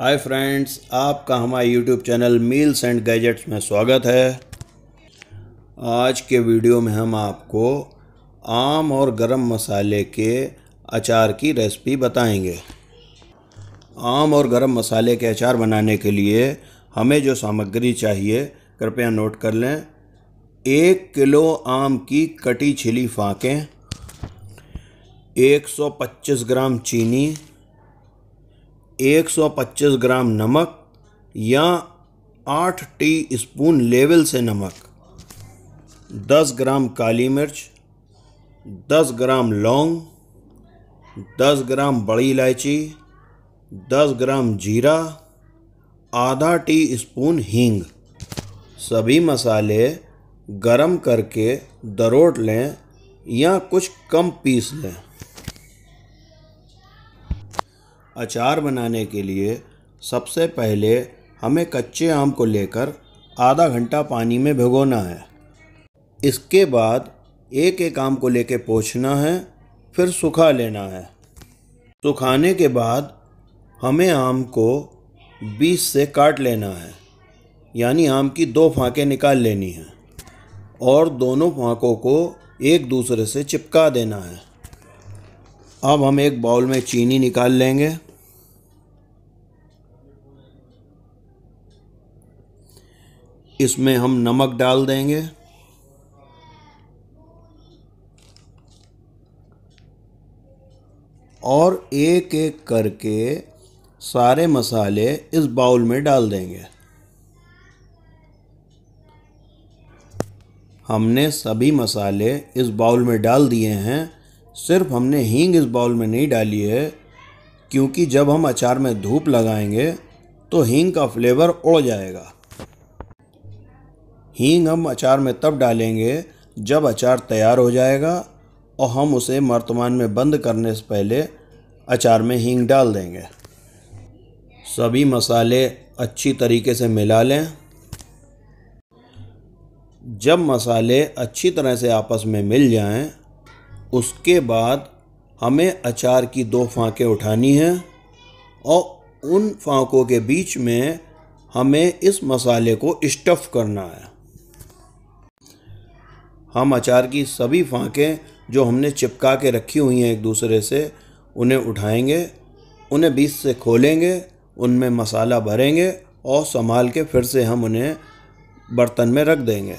हाय friends आपका हमारे YouTube channel meals and gadgets में स्वागत है आज के वीडियो में हम आपको आम और गरम मसाले के अचार की रेसिपी बताएंगे आम और गरम मसाले के अचार बनाने के लिए हमें जो सामग्री चाहिए कृपया नोट कर लें एक किलो आम की कटी छिली फाँकें 125 ग्राम चीनी 125 ग्राम नमक या 8 टी स्पून लेवल से नमक 10 ग्राम काली मिर्च 10 ग्राम लौंग 10 ग्राम बड़ी इलायची 10 ग्राम जीरा आधा टी स्पून हींग सभी मसाले गरम करके दरोट लें या कुछ कम पीस लें अचार बनाने के लिए सबसे पहले हमें कच्चे आम को लेकर आधा घंटा पानी में भिगोना है इसके बाद एक एक आम को लेकर पोछना है फिर सुखा लेना है सुखाने के बाद हमें आम को बीस से काट लेना है यानी आम की दो फांके निकाल लेनी हैं और दोनों फाँकों को एक दूसरे से चिपका देना है अब हम एक बाउल में चीनी निकाल लेंगे इसमें हम नमक डाल देंगे और एक एक करके सारे मसाले इस बाउल में डाल देंगे हमने सभी मसाले इस बाउल में डाल दिए हैं सिर्फ हमने हींग इस बाउल में नहीं डाली है क्योंकि जब हम अचार में धूप लगाएंगे तो हींग का फ्लेवर उड़ जाएगा हींग हम अचार में तब डालेंगे जब अचार तैयार हो जाएगा और हम उसे वर्तमान में बंद करने से पहले अचार में हींग डाल देंगे सभी मसाले अच्छी तरीके से मिला लें जब मसाले अच्छी तरह से आपस में मिल जाएं, उसके बाद हमें अचार की दो फाँकें उठानी हैं और उन फाँकों के बीच में हमें इस मसाले को स्टफ़ करना है हम अचार की सभी फाँकें जो हमने चिपका के रखी हुई हैं एक दूसरे से उन्हें उठाएंगे उन्हें बीच से खोलेंगे उनमें मसाला भरेंगे और संभाल के फिर से हम उन्हें बर्तन में रख देंगे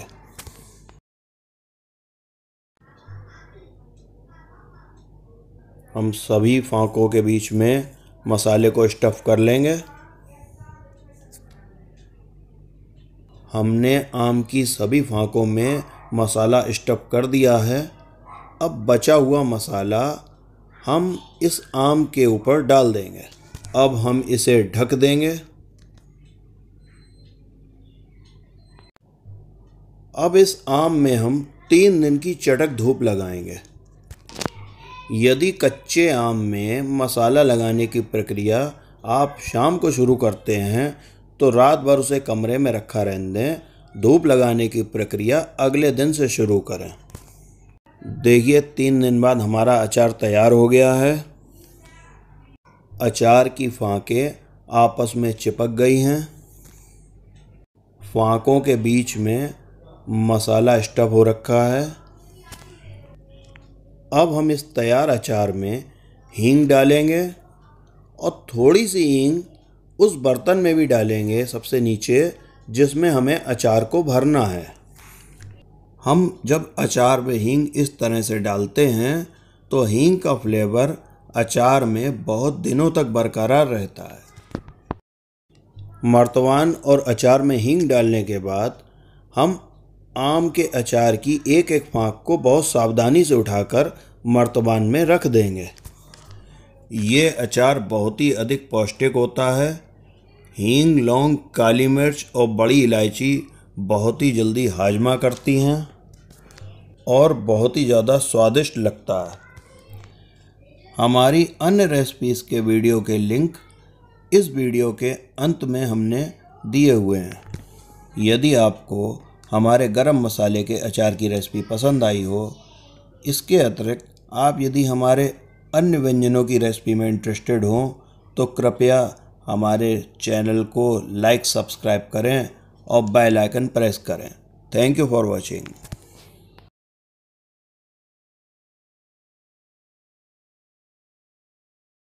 हम सभी फांकों के बीच में मसाले को स्टफ़ कर लेंगे हमने आम की सभी फांकों में मसाला स्टफ़ कर दिया है अब बचा हुआ मसाला हम इस आम के ऊपर डाल देंगे अब हम इसे ढक देंगे अब इस आम में हम तीन दिन की चटक धूप लगाएंगे यदि कच्चे आम में मसाला लगाने की प्रक्रिया आप शाम को शुरू करते हैं तो रात भर उसे कमरे में रखा रहने दें धूप लगाने की प्रक्रिया अगले दिन से शुरू करें देखिए तीन दिन बाद हमारा अचार तैयार हो गया है अचार की फाँकें आपस में चिपक गई हैं फाँकों के बीच में मसाला स्टफ हो रखा है अब हम इस तैयार अचार में हींग डालेंगे और थोड़ी सी हींग उस बर्तन में भी डालेंगे सबसे नीचे जिसमें हमें अचार को भरना है हम जब अचार में हींग इस तरह से डालते हैं तो हींग का फ्लेवर अचार में बहुत दिनों तक बरकरार रहता है मर्तवान और अचार में हींग डालने के बाद हम आम के अचार की एक एक फाँक को बहुत सावधानी से उठाकर मर्तबान में रख देंगे ये अचार बहुत ही अधिक पौष्टिक होता है हींग लौंग काली मिर्च और बड़ी इलायची बहुत ही जल्दी हाजमा करती हैं और बहुत ही ज़्यादा स्वादिष्ट लगता है हमारी अन्य रेसिपीज़ के वीडियो के लिंक इस वीडियो के अंत में हमने दिए हुए हैं यदि आपको हमारे गरम मसाले के अचार की रेसिपी पसंद आई हो इसके अतिरिक्त आप यदि हमारे अन्य व्यंजनों की रेसिपी में इंटरेस्टेड हों तो कृपया हमारे चैनल को लाइक सब्सक्राइब करें और बेल आइकन प्रेस करें थैंक यू फॉर वॉचिंग